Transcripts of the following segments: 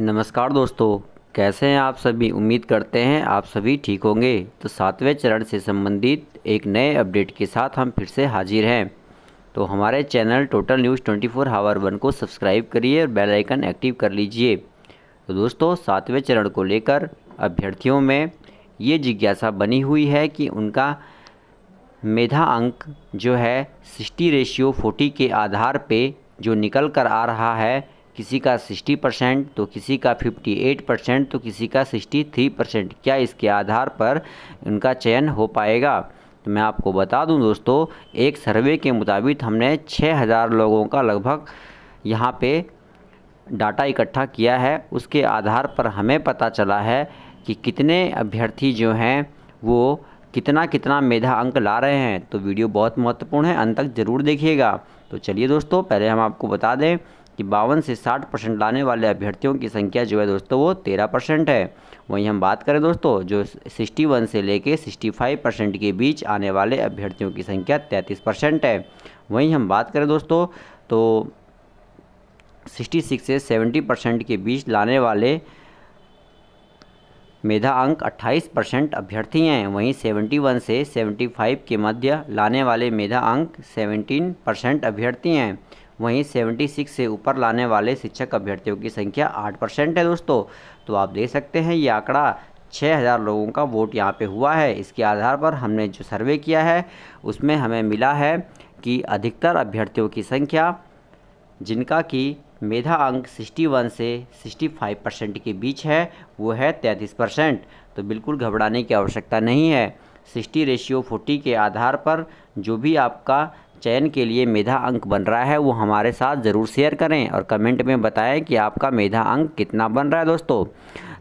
नमस्कार दोस्तों कैसे हैं आप सभी उम्मीद करते हैं आप सभी ठीक होंगे तो सातवें चरण से संबंधित एक नए अपडेट के साथ हम फिर से हाजिर हैं तो हमारे चैनल टोटल न्यूज़ 24 फोर हावर वन को सब्सक्राइब करिए और बेल आइकन एक्टिव कर लीजिए तो दोस्तों सातवें चरण को लेकर अभ्यर्थियों में ये जिज्ञासा बनी हुई है कि उनका मेधा अंक जो है सिक्सटी रेशियो फोर्टी के आधार पर जो निकल कर आ रहा है किसी का 60 परसेंट तो किसी का 58 परसेंट तो किसी का 63 परसेंट क्या इसके आधार पर उनका चयन हो पाएगा तो मैं आपको बता दूं दोस्तों एक सर्वे के मुताबिक हमने 6000 लोगों का लगभग यहाँ पे डाटा इकट्ठा किया है उसके आधार पर हमें पता चला है कि कितने अभ्यर्थी जो हैं वो कितना कितना मेधा अंक ला रहे हैं तो वीडियो बहुत महत्वपूर्ण है अंत तक ज़रूर देखिएगा तो चलिए दोस्तों पहले हम आपको बता दें कि बावन से साठ परसेंट लाने वाले अभ्यर्थियों की संख्या जो है दोस्तों वो तेरह परसेंट है वहीं हम बात करें दोस्तों जो सिक्सटी वन से लेके सिक्सटी फाइव परसेंट के बीच आने वाले अभ्यर्थियों की संख्या तैंतीस परसेंट है वहीं हम बात करें दोस्तों तो सिक्सटी सिक्स से सेवेंटी परसेंट के बीच लाने वाले मेधा अंक 28 परसेंट अभ्यर्थी हैं वहीं 71 से 75 के मध्य लाने वाले मेधा अंक 17 परसेंट अभ्यर्थी हैं वहीं 76 से ऊपर लाने वाले शिक्षक अभ्यर्थियों की संख्या आठ परसेंट है दोस्तों तो आप देख सकते हैं ये आंकड़ा 6000 लोगों का वोट यहाँ पे हुआ है इसके आधार पर हमने जो सर्वे किया है उसमें हमें मिला है कि अधिकतर अभ्यर्थियों की संख्या जिनका कि मेधा अंक 61 से 65 परसेंट के बीच है वो है 33 परसेंट तो बिल्कुल घबराने की आवश्यकता नहीं है 60 रेशियो 40 के आधार पर जो भी आपका चयन के लिए मेधा अंक बन रहा है वो हमारे साथ ज़रूर शेयर करें और कमेंट में बताएं कि आपका मेधा अंक कितना बन रहा है दोस्तों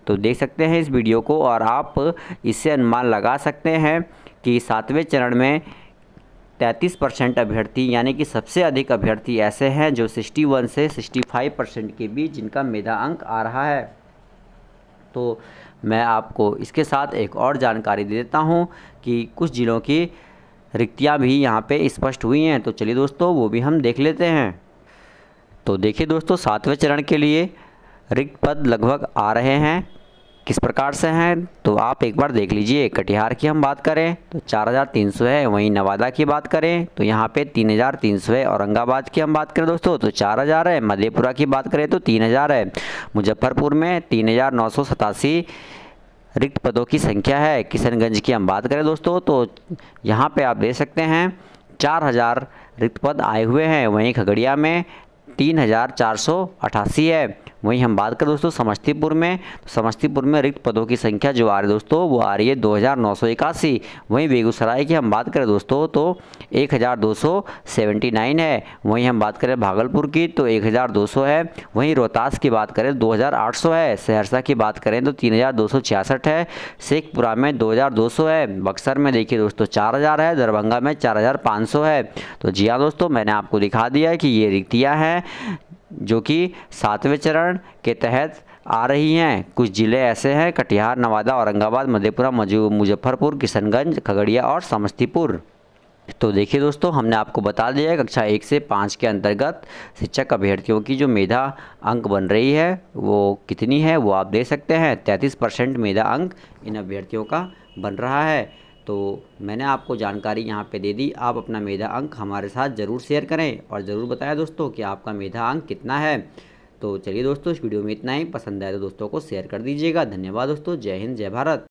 तो देख सकते हैं इस वीडियो को और आप इससे अनुमान लगा सकते हैं कि सातवें चरण में 33 परसेंट अभ्यर्थी यानी कि सबसे अधिक अभ्यर्थी ऐसे हैं जो 61 से 65 परसेंट के बीच जिनका मेधा अंक आ रहा है तो मैं आपको इसके साथ एक और जानकारी दे देता हूँ कि कुछ ज़िलों की रिक्तियाँ भी यहाँ पे स्पष्ट हुई हैं तो चलिए दोस्तों वो भी हम देख लेते हैं तो देखिए दोस्तों सातवें चरण के लिए रिक्त पद लगभग आ रहे हैं किस प्रकार से हैं तो आप एक बार देख लीजिए कटिहार की हम बात करें तो 4,300 है वहीं नवादा की बात करें तो यहाँ पे 3,300 है औरंगाबाद की हम बात करें दोस्तों तो 4,000 है मधेपुरा की बात करें तो 3,000 है मुजफ्फरपुर में तीन रिक्त पदों की संख्या है किशनगंज की हम बात करें दोस्तों तो यहाँ पे आप देख सकते हैं चार हज़ार रिक्त पद आए हुए हैं वहीं खगड़िया में तीन हज़ार चार सौ अठासी है वहीं हम बात करें दोस्तों समस्तीपुर में तो समस्तीपुर में रिक्त पदों की संख्या जो आ रही है दोस्तों वो आ रही है दो हज़ार नौ सौ इक्यासी वहीं बेगूसराय की हम बात करें दोस्तों तो एक हज़ार दो सौ सेवेंटी नाइन है वहीं हम बात करें भागलपुर की तो एक हज़ार दो सौ है वहीं रोहतास की बात करें दो हज़ार आठ सौ है सहरसा की बात करें तो तीन हज़ार दो सौ छियासठ है शेखपुरा में दो हज़ार दो सौ है बक्सर में देखिए दोस्तों चार हज़ार है दरभंगा में चार हज़ार पाँच सौ है तो जी हाँ दोस्तों मैंने आपको दिखा दिया है कि ये रिक्तियाँ हैं जो कि सातवें चरण के तहत आ रही हैं कुछ ज़िले ऐसे हैं कटिहार नवादा औरंगाबाद मधेपुरा मुजफ्फरपुर किशनगंज खगड़िया और समस्तीपुर तो देखिए दोस्तों हमने आपको बता दिया है कक्षा एक से पाँच के अंतर्गत शिक्षक अभ्यर्थियों की जो मेधा अंक बन रही है वो कितनी है वो आप दे सकते हैं तैंतीस परसेंट मेधा अंक इन अभ्यर्थियों का बन रहा है तो मैंने आपको जानकारी यहाँ पे दे दी आप अपना मेधा अंक हमारे साथ ज़रूर शेयर करें और ज़रूर बताएं दोस्तों कि आपका मेधा अंक कितना है तो चलिए दोस्तों इस वीडियो में इतना ही पसंद आए तो दोस्तों को शेयर कर दीजिएगा धन्यवाद दोस्तों जय हिंद जय भारत